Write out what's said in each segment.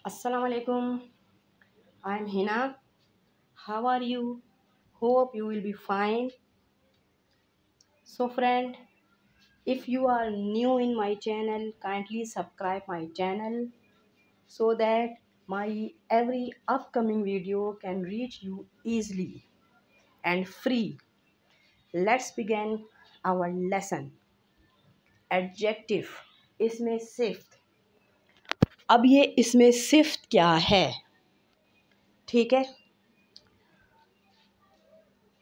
Assalamualaikum. alaikum. I'm Hina. How are you? Hope you will be fine. So friend, if you are new in my channel, kindly subscribe my channel so that my every upcoming video can reach you easily and free. Let's begin our lesson. Adjective. Isme सिर्फ अब ये इसमें सिफ्त क्या है ठीक है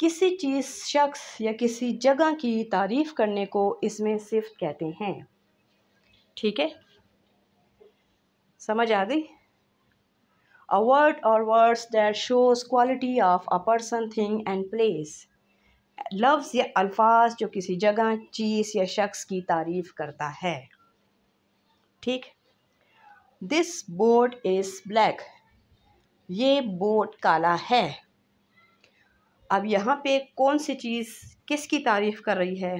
किसी चीज़ शख्स या किसी जगह की तारीफ़ करने को इसमें सिफ्त कहते हैं ठीक है समझ आ गई अ वर्ड और words that shows quality of a person thing and place लफ्ज़ या अल्फाज जो किसी जगह चीज़ या शख्स की तारीफ़ करता है ठीक दिस बोट इज ब्लैक ये बोट काला है अब यहाँ पे कौन सी चीज़ किसकी तारीफ़ कर रही है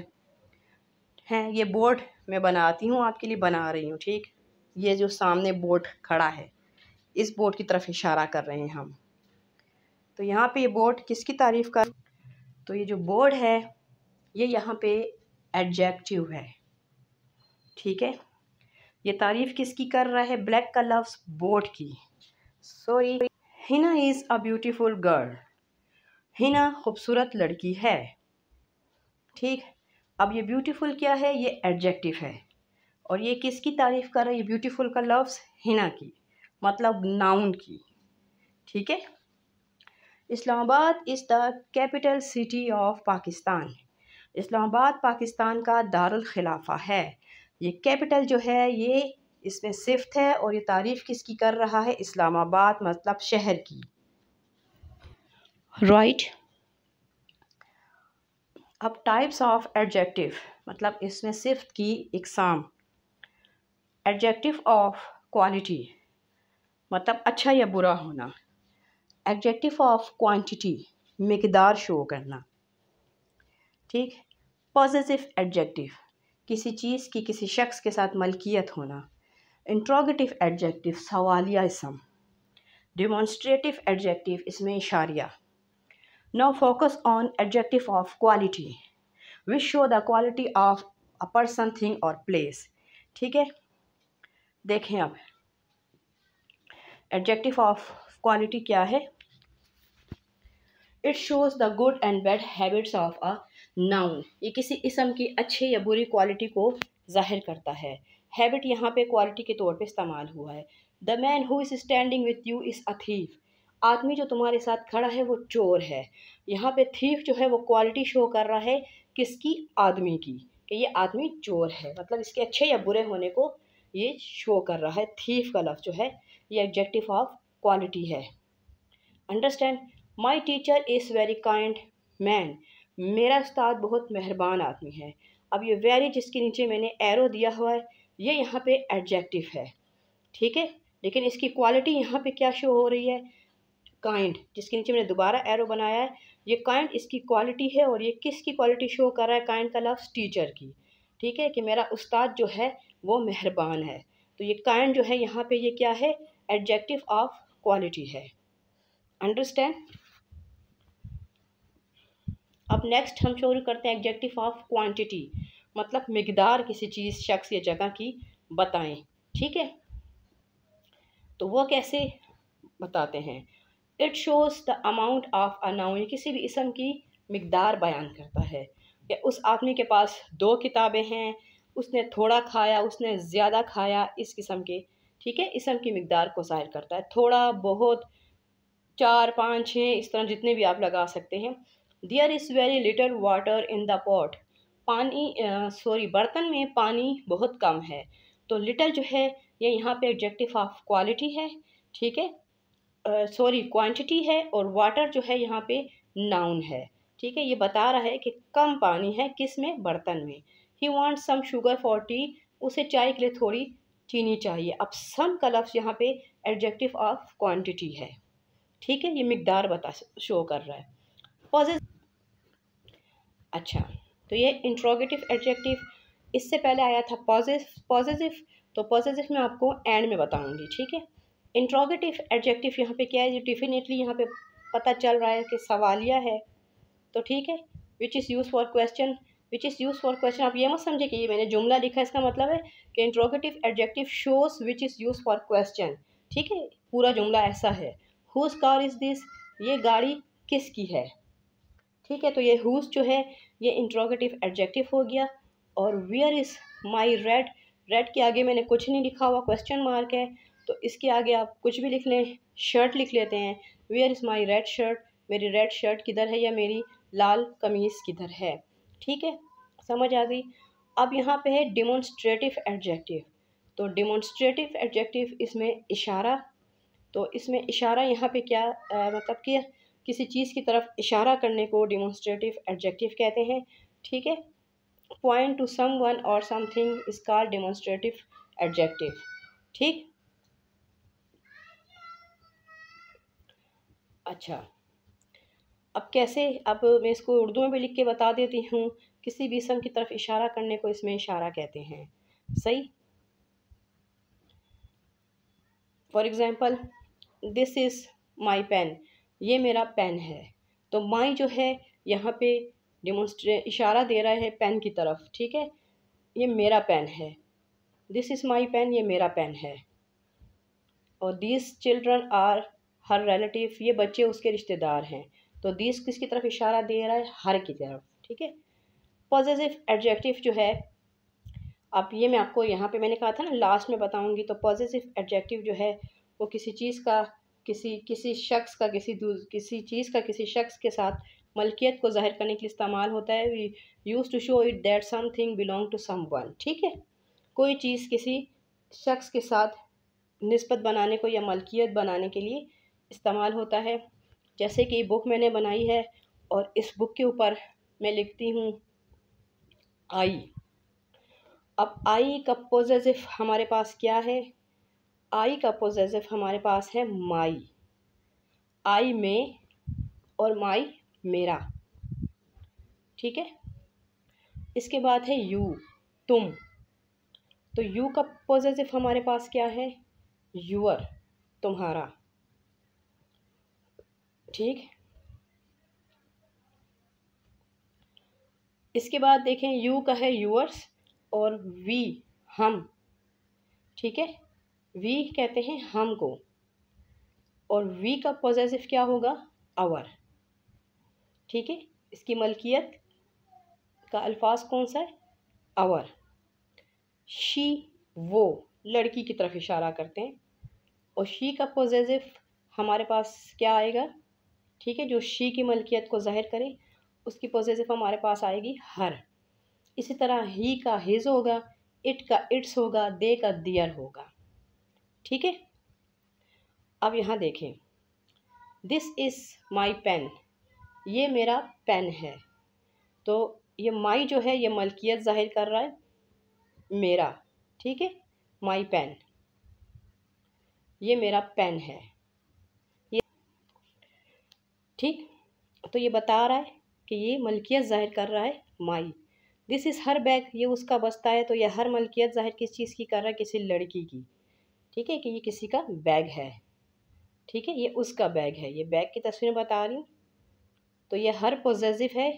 हैं ये बोर्ड मैं बनाती हूँ आपके लिए बना रही हूँ ठीक ये जो सामने बोट खड़ा है इस बोर्ड की तरफ इशारा कर रहे हैं हम तो यहाँ पे ये बोट किसकी तारीफ़ कर तो ये जो बोर्ड है ये यहाँ पे एडजेक्टिव है ठीक है ये तारीफ़ किसकी कर रहा है ब्लैक का लफ्स बोट की sorry Heena is a beautiful girl Heena खूबसूरत लड़की है ठीक अब ये ब्यूटीफुल क्या है ये एडजेक्टिव है और ये किसकी तारीफ़ कर रहा है ये ब्यूटीफुल का लफ्स हिना की मतलब नाउन की ठीक है Islamabad is the capital city of Pakistan Islamabad Pakistan का दारुल खिलाफा है ये कैपिटल जो है ये इसमें सिफ्त है और ये तारीफ़ किसकी कर रहा है इस्लामाबाद मतलब शहर की राइट right. अब टाइप्स ऑफ एडजेक्टिव मतलब इसमें सिफ्त की इकसाम एडजेक्टिव ऑफ क्वालिटी मतलब अच्छा या बुरा होना एडजेक्टिव ऑफ क्वांटिटी मकदार शो करना ठीक पॉजिटिव एडजेक्टिव किसी चीज़ की किसी शख्स के साथ मलकियत होना इंट्रोगेटिव एडजेक्टिव सवालिया इसम डिमॉन्स्ट्रेटिव एडजेक्टिव इसमें इशारिया now focus on adjective of quality which show the quality of a person thing और प्लेस ठीक है देखें आप एडजेक्टिव ऑफ क्वालिटी क्या है it shows the good and bad habits of a noun ये किसी इसम की अच्छे या बुरी क्वालिटी को जाहिर करता है हैबिट यहाँ पे क्वालिटी के तौर पे इस्तेमाल हुआ है the man who is standing with you is a thief आदमी जो तुम्हारे साथ खड़ा है वो चोर है यहाँ पे थीफ जो है वो क्वालिटी शो कर रहा है किसकी आदमी की कि ये आदमी चोर है मतलब इसके अच्छे या बुरे होने को ये शो कर रहा है थीफ का लफ्ज़ जो है ये एब्जेक्टिव ऑफ क्वालिटी है understand my teacher is very kind man मेरा उस्ताद बहुत मेहरबान आदमी है अब ये वेरी जिसके नीचे मैंने एरो दिया हुआ है ये यहाँ पे एडजेक्टिव है ठीक है लेकिन इसकी क्वालिटी यहाँ पे क्या शो हो रही है काइंड जिसके नीचे मैंने दोबारा एरो बनाया है ये काइंड इसकी क्वालिटी है और ये किसकी क्वालिटी शो कर रहा है काइंड का लफ्स टीचर की ठीक है कि मेरा उस्ताद जो है वो मेहरबान है तो ये काइंड जो है यहाँ पर ये क्या है एडजेक्टिव ऑफ क्वालिटी है अंडरस्टैंड अब नेक्स्ट हम शुरू करते हैं एग्जेक्टिव ऑफ क्वांटिटी मतलब मकदार किसी चीज़ शख्स या जगह की बताएं ठीक है तो वो कैसे बताते हैं it shows the amount of a noun किसी भी इसम की मकदार बयान करता है या उस आदमी के पास दो किताबें हैं उसने थोड़ा खाया उसने ज़्यादा खाया इस किस्म के ठीक है इसम की मकदार को ज़ाहिर करता है थोड़ा बहुत चार पाँच छः इस तरह जितने भी आप लगा सकते हैं there is very little water in the pot पानी सॉरी बर्तन में पानी बहुत कम है तो लिटल जो है ये यहाँ पे एडजेक्टिव ऑफ क्वालिटी है ठीक है सॉरी क्वांटिटी है और वाटर जो है यहाँ पे नाउन है ठीक है ये बता रहा है कि कम पानी है किस में बर्तन में ही want some sugar for tea उसे चाय के लिए थोड़ी चीनी चाहिए अब सम का लफ्ज़ यहाँ पे एडजेक्टिव ऑफ क्वांटिटी है ठीक है ये मकदार बता शो कर रहा है पॉजिटिव अच्छा तो ये इंट्रोगेटिव एडजेक्टिव इससे पहले आया था पॉजिस पॉजिटिव तो पॉजिटिव मैं आपको एंड में बताऊंगी ठीक है इंट्रोगेटिव एडजेक्टिव यहाँ पे क्या है ये डेफिनेटली यहाँ पे पता चल रहा है कि सवालिया है तो ठीक है which is use for question which is use for question आप ये मत समझे कि ये मैंने जुमला लिखा इसका मतलब है कि interrogative adjective shows which is use for question ठीक है पूरा जुमला ऐसा है हुज कार इज़ दिस ये गाड़ी किसकी है ठीक है तो ये हुज जो है ये इंट्रोगेटिव एडजेक्टिव हो गया और where is my red red के आगे मैंने कुछ नहीं लिखा हुआ क्वेश्चन मार्क है तो इसके आगे आप कुछ भी लिख लें शर्ट लिख लेते हैं where is my red shirt मेरी रेड शर्ट किधर है या मेरी लाल कमीज़ किधर है ठीक है समझ आ गई अब यहाँ पे है डिमोन्स्ट्रेटिव एडजेक्टिव तो डिमॉन्स्ट्रेटिव एडजेक्टिव इसमें इशारा तो इसमें इशारा यहाँ पे क्या आ, मतलब कि किसी चीज़ की तरफ इशारा करने को डिमॉन्स्ट्रेटिव एडजेक्टिव कहते हैं ठीक है पॉइंट टू सम वन और something is car demonstrative adjective ठीक अच्छा अब कैसे अब मैं इसको उर्दू में भी लिख के बता देती हूँ किसी भी सम की तरफ इशारा करने को इसमें इशारा कहते हैं सही for example this is my pen ये मेरा पेन है तो माई जो है यहाँ पे डिमोस्ट्रे इशारा दे रहा है पेन की तरफ ठीक है ये मेरा पेन है दिस इज़ माई पेन ये मेरा पेन है और these children are her relative ये बच्चे उसके रिश्तेदार हैं तो दीज किसकी तरफ इशारा दे रहा है हर की तरफ ठीक है पॉजिटिव एडजेक्टिव जो है आप ये मैं आपको यहाँ पे मैंने कहा था ना लास्ट में बताऊँगी तो पॉजिटिव एडजेक्टिव जो है वो किसी चीज़ का किसी किसी शख्स का किसी किसी चीज़ का किसी शख्स के साथ मलकियत को ज़ाहिर करने के लिए इस्तेमाल होता है we use to show it that something belong to someone ठीक है कोई चीज़ किसी शख्स के साथ नस्बत बनाने को या मलकियत बनाने के लिए इस्तेमाल होता है जैसे कि बुक मैंने बनाई है और इस बुक के ऊपर मैं लिखती हूँ आई अब आई का पॉजिटिव हमारे पास क्या है आई का पोजेसिव हमारे पास है माई आई में और माई मेरा ठीक है इसके बाद है यू तुम तो यू का पॉजिटिव हमारे पास क्या है यूअर तुम्हारा ठीक इसके बाद देखें यू का है यूअर्स और वी हम ठीक है वी कहते हैं हम को और वी का पॉजिटिव क्या होगा आवर ठीक है इसकी मलकियत का अल्फाज कौन सा है आवर शी वो लड़की की तरफ इशारा करते हैं और शी का पॉजिटिव हमारे पास क्या आएगा ठीक है जो शी की मलकियत को ज़ाहिर करे उसकी पॉजिटिव हमारे पास आएगी हर इसी तरह ही का हिज होगा इट का इट्स होगा दे का दियर होगा ठीक है अब यहाँ देखें दिस इज़ माई पेन ये मेरा पेन है तो ये माई जो है ये मलकियत ज़ाहिर कर रहा है मेरा ठीक है माई पेन ये मेरा पेन है ये ठीक तो ये बता रहा है कि ये मलकियत ज़ाहिर कर रहा है my this is her bag ये उसका बस्ता है तो यह हर मलकियत ज़ाहिर किस चीज़ की कर रहा है किसी लड़की की ठीक है कि ये किसी का बैग है ठीक है ये उसका बैग है ये बैग की तस्वीर बता रही हूँ तो ये हर पॉजिटिव है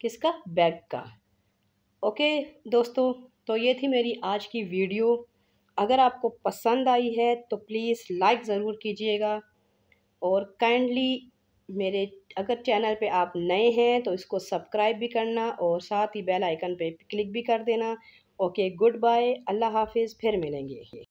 किसका बैग का ओके दोस्तों तो ये थी मेरी आज की वीडियो अगर आपको पसंद आई है तो प्लीज़ लाइक ज़रूर कीजिएगा और काइंडली मेरे अगर चैनल पे आप नए हैं तो इसको सब्सक्राइब भी करना और साथ ही बेल आइकन पे क्लिक भी कर देना ओके गुड बाय अल्लाह हाफिज़ फिर मिलेंगे